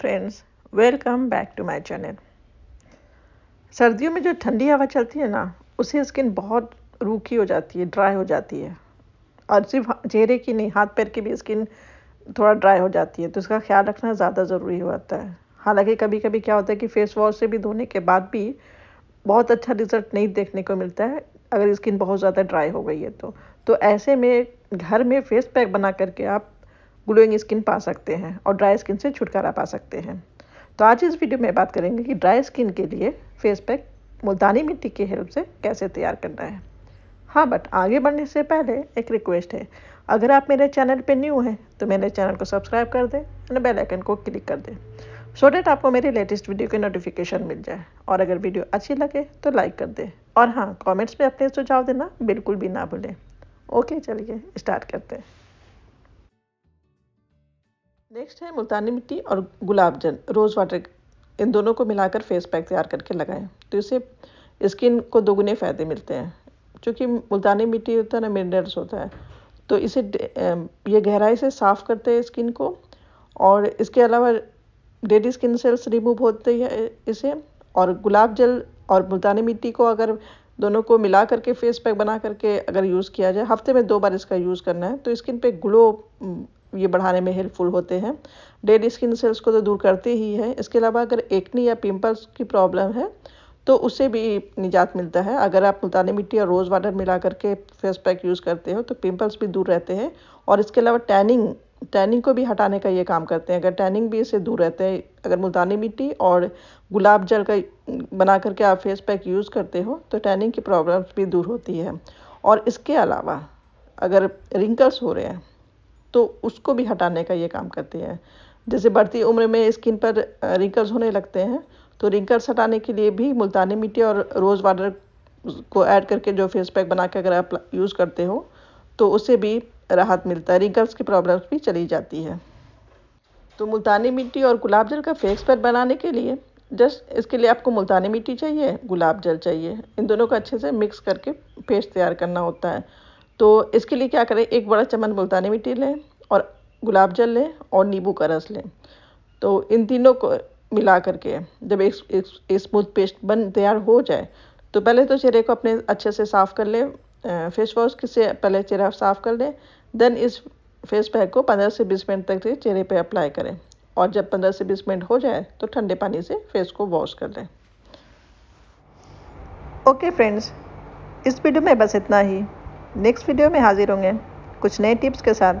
friends welcome back to my channel सर्दियों में जो ठंडी हवा चलती है ना उससे स्किन बहुत रूखी हो जाती है ड्राई हो जाती है और सिर्फ चेहरे की नहीं हाथ पैर की भी स्किन थोड़ा ड्राई हो जाती है तो इसका ख्याल रखना ज़्यादा ज़रूरी होता है हालांकि कभी कभी क्या होता है कि फेस वॉश से भी धोने के बाद भी बहुत अच्छा रिजल्ट नहीं देखने को मिलता है अगर स्किन बहुत ज़्यादा ड्राई हो गई है तो तो ऐसे में घर में फेस पैक बना करके आप ग्लोइंग स्किन पा सकते हैं और ड्राई स्किन से छुटकारा पा सकते हैं तो आज इस वीडियो में बात करेंगे कि ड्राई स्किन के लिए फेस पैक मुल्तानी मिट्टी की हेल्प से कैसे तैयार करना है हाँ बट आगे बढ़ने से पहले एक रिक्वेस्ट है अगर आप मेरे चैनल पर न्यू हैं तो मेरे चैनल को सब्सक्राइब कर दें और बेल आइकन को क्लिक कर दें सो डेट आपको मेरे लेटेस्ट वीडियो की नोटिफिकेशन मिल जाए और अगर वीडियो अच्छी लगे तो लाइक कर दें और हाँ कमेंट्स में अपने सुझाव देना बिल्कुल भी ना भूलें ओके चलिए स्टार्ट करते हैं नेक्स्ट है मुल्तानी मिट्टी और गुलाब जल रोज़ वाटर इन दोनों को मिलाकर फेस पैक तैयार करके लगाएं तो इससे स्किन को दोगुने फ़ायदे मिलते हैं चूँकि मुल्तानी मिट्टी होता है ना मिनरल्स होता है तो इसे ये गहराई से साफ़ करते हैं स्किन को और इसके अलावा डेडी स्किन सेल्स रिमूव होते हैं इसे और गुलाब जल और मुल्तानी मिट्टी को अगर दोनों को मिला करके फेस पैक बना करके अगर यूज़ किया जाए हफ्ते में दो बार इसका यूज़ करना है तो स्किन पे ग्लो ये बढ़ाने में हेल्पफुल होते हैं डेड स्किन सेल्स को तो दूर करते ही है इसके अलावा अगर एक्नी या पिंपल्स की प्रॉब्लम है तो उससे भी निजात मिलता है अगर आप मुल्तानी मिट्टी और रोज़ वाटर मिला करके फेस पैक यूज़ करते हो तो पिंपल्स भी दूर रहते हैं और इसके अलावा टैनिंग टैनिंग को भी हटाने का ये काम करते हैं अगर टैनिंग भी इससे दूर रहते हैं अगर मुल्तानी मिट्टी और गुलाब जल का बना करके आप फेस पैक यूज़ करते हो तो टैनिंग की प्रॉब्लम्स भी दूर होती है और इसके अलावा अगर रिंकल्स हो रहे हैं तो उसको भी हटाने का ये काम करती है जैसे बढ़ती उम्र में स्किन पर रिंकल्स होने लगते हैं तो रिंकल्स हटाने के लिए भी मुल्तानी मिट्टी और रोज़ वाटर को ऐड करके जो फेस पैक बना के अगर आप यूज़ करते हो तो उससे भी राहत मिलता है रिंकल्स की प्रॉब्लम्स भी चली जाती है तो मुल्तानी मिट्टी और गुलाब जल का फेस पैक बनाने के लिए जस्ट इसके लिए आपको मुल्तानी मिट्टी चाहिए गुलाब जल चाहिए इन दोनों को अच्छे से मिक्स करके पेस्ट तैयार करना होता है तो इसके लिए क्या करें एक बड़ा चम्मच मुल्तानी मिट्टी लें और गुलाब जल लें और नींबू का रस लें तो इन तीनों को मिला करके जब एक, एक, एक स्मूथ पेस्ट बन तैयार हो जाए तो पहले तो चेहरे को अपने अच्छे से साफ़ कर लें फेस वॉश से पहले चेहरा साफ़ कर लें देन इस फेस पैक को 15 से 20 मिनट तक चेहरे पर अप्लाई करें और जब 15 से 20 मिनट हो जाए तो ठंडे पानी से फेस को वॉश कर लें ओके फ्रेंड्स इस वीडियो में बस इतना ही नेक्स्ट वीडियो में हाजिर होंगे कुछ नए टिप्स के साथ